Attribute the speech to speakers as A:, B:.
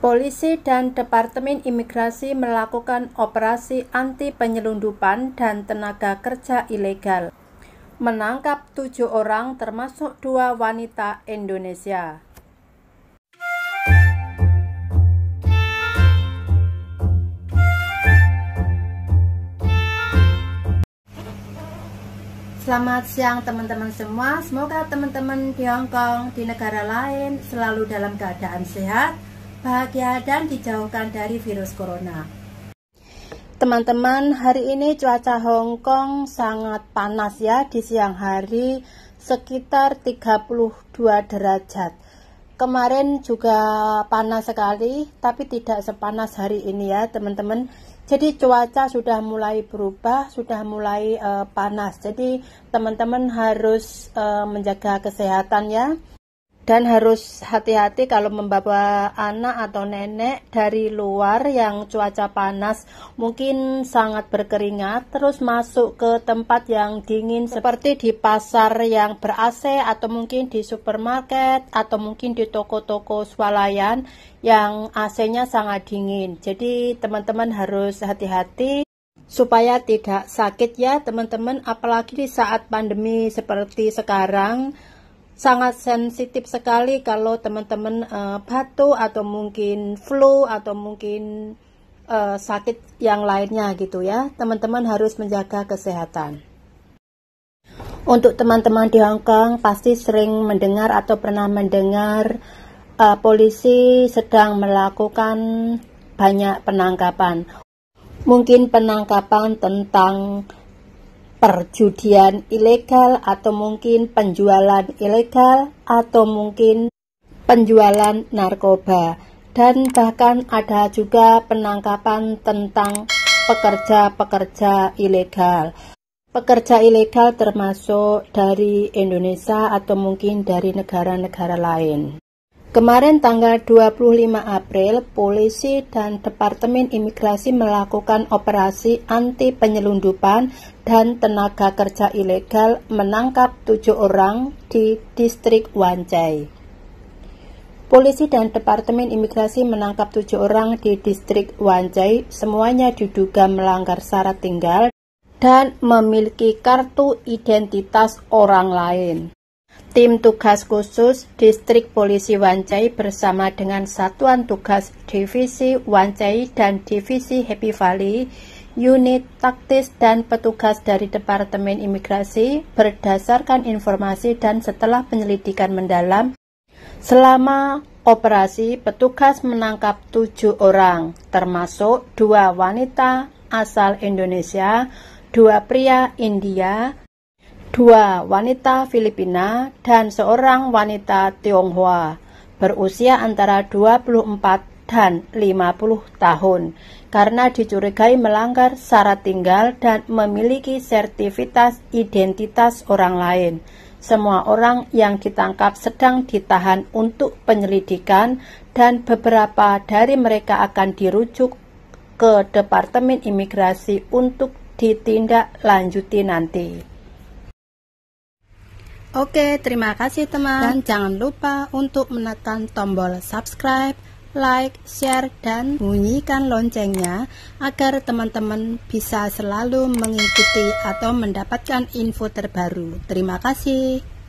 A: Polisi dan Departemen Imigrasi melakukan operasi anti penyelundupan dan tenaga kerja ilegal. Menangkap tujuh orang termasuk dua wanita Indonesia. Selamat siang teman-teman semua. Semoga teman-teman di Hong Kong, di negara lain selalu dalam keadaan sehat bahagia dan dijauhkan dari virus corona. Teman-teman, hari ini cuaca Hong Kong sangat panas ya di siang hari sekitar 32 derajat. Kemarin juga panas sekali, tapi tidak sepanas hari ini ya, teman-teman. Jadi cuaca sudah mulai berubah, sudah mulai uh, panas. Jadi teman-teman harus uh, menjaga kesehatan ya dan harus hati-hati kalau membawa anak atau nenek dari luar yang cuaca panas mungkin sangat berkeringat terus masuk ke tempat yang dingin seperti di pasar yang ber AC atau mungkin di supermarket atau mungkin di toko-toko swalayan yang AC-nya sangat dingin jadi teman-teman harus hati-hati supaya tidak sakit ya teman-teman apalagi di saat pandemi seperti sekarang sangat sensitif sekali kalau teman-teman uh, batuk atau mungkin flu atau mungkin uh, sakit yang lainnya gitu ya. Teman-teman harus menjaga kesehatan. Untuk teman-teman di Hong Kong pasti sering mendengar atau pernah mendengar uh, polisi sedang melakukan banyak penangkapan. Mungkin penangkapan tentang perjudian ilegal atau mungkin penjualan ilegal atau mungkin penjualan narkoba dan bahkan ada juga penangkapan tentang pekerja-pekerja ilegal. Pekerja ilegal termasuk dari Indonesia atau mungkin dari negara-negara lain. Kemarin tanggal 25 April, polisi dan Departemen Imigrasi melakukan operasi anti penyelundupan dan tenaga kerja ilegal menangkap tujuh orang di distrik Wancai. Polisi dan Departemen Imigrasi menangkap tujuh orang di distrik Wancai, semuanya diduga melanggar syarat tinggal dan memiliki kartu identitas orang lain. Tim tugas khusus Distrik Polisi Wancai bersama dengan Satuan Tugas Divisi Wancai dan Divisi Happy Valley unit taktis dan petugas dari Departemen Imigrasi berdasarkan informasi dan setelah penyelidikan mendalam selama operasi petugas menangkap tujuh orang termasuk dua wanita asal Indonesia, dua pria India, dua wanita Filipina, dan seorang wanita Tionghoa berusia antara 24 dan 50 tahun karena dicurigai melanggar syarat tinggal dan memiliki sertifitas identitas orang lain. Semua orang yang ditangkap sedang ditahan untuk penyelidikan dan beberapa dari mereka akan dirujuk ke Departemen Imigrasi untuk ditindaklanjuti nanti. Oke, terima kasih teman. Dan jangan lupa untuk menekan tombol subscribe like, share, dan bunyikan loncengnya agar teman-teman bisa selalu mengikuti atau mendapatkan info terbaru. Terima kasih.